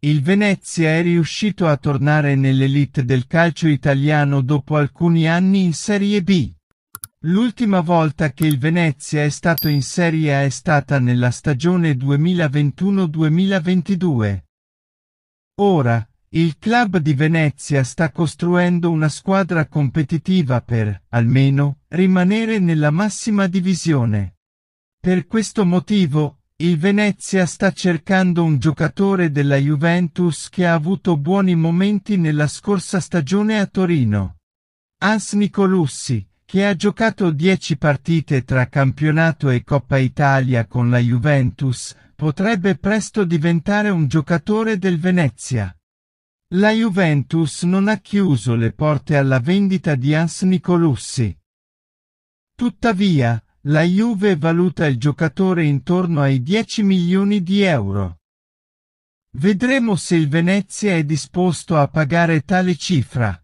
Il Venezia è riuscito a tornare nell'elite del calcio italiano dopo alcuni anni in Serie B. L'ultima volta che il Venezia è stato in Serie A è stata nella stagione 2021-2022. Ora, il club di Venezia sta costruendo una squadra competitiva per, almeno, rimanere nella massima divisione. Per questo motivo, il Venezia sta cercando un giocatore della Juventus che ha avuto buoni momenti nella scorsa stagione a Torino. Hans Nicolussi, che ha giocato 10 partite tra campionato e Coppa Italia con la Juventus, potrebbe presto diventare un giocatore del Venezia. La Juventus non ha chiuso le porte alla vendita di Hans Nicolussi. Tuttavia, la Juve valuta il giocatore intorno ai 10 milioni di euro. Vedremo se il Venezia è disposto a pagare tale cifra.